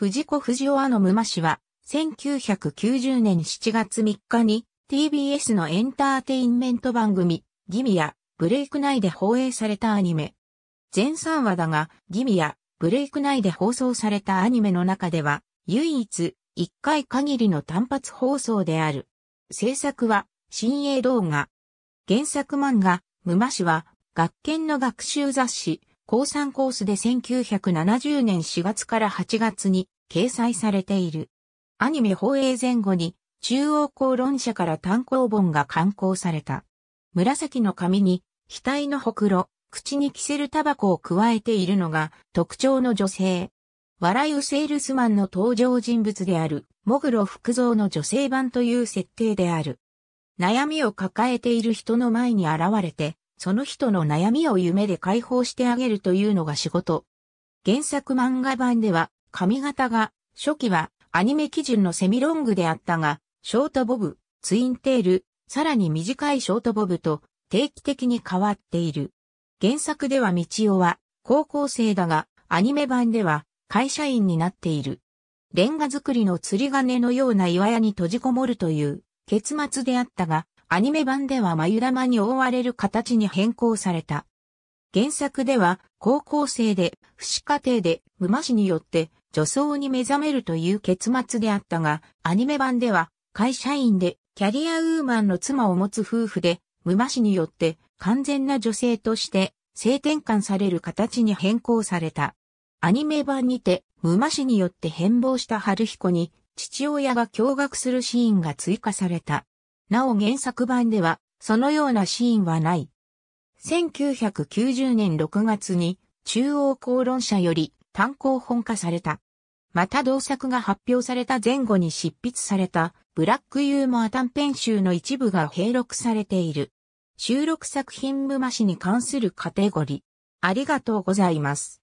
藤子不二雄アノムマ氏は、1990年7月3日に TBS のエンターテインメント番組、ギミア、ブレイク内で放映されたアニメ。全3話だが、ギミア、ブレイク内で放送されたアニメの中では、唯一、1回限りの単発放送である。制作は、新鋭動画。原作漫画、ムマ氏は、学研の学習雑誌、高3コースで1970年4月から8月に掲載されている。アニメ放映前後に中央公論社から単行本が刊行された。紫の髪に額のほくろ、口に着せるタバコを加えているのが特徴の女性。笑うセールスマンの登場人物である、モグロ福蔵の女性版という設定である。悩みを抱えている人の前に現れて、その人の悩みを夢で解放してあげるというのが仕事。原作漫画版では、髪型が、初期はアニメ基準のセミロングであったが、ショートボブ、ツインテール、さらに短いショートボブと定期的に変わっている。原作では道夫は高校生だが、アニメ版では会社員になっている。レンガ作りの釣り金のような岩屋に閉じこもるという結末であったが、アニメ版では眉玉に覆われる形に変更された。原作では、高校生で、不死家庭で、無魔によって、女装に目覚めるという結末であったが、アニメ版では、会社員で、キャリアウーマンの妻を持つ夫婦で、無魔によって、完全な女性として、性転換される形に変更された。アニメ版にて、無魔によって変貌した春彦に、父親が驚愕するシーンが追加された。なお原作版では、そのようなシーンはない。1990年6月に、中央公論者より単行本化された。また同作が発表された前後に執筆された、ブラックユーモア短編集の一部が併録されている。収録作品無増しに関するカテゴリー。ありがとうございます。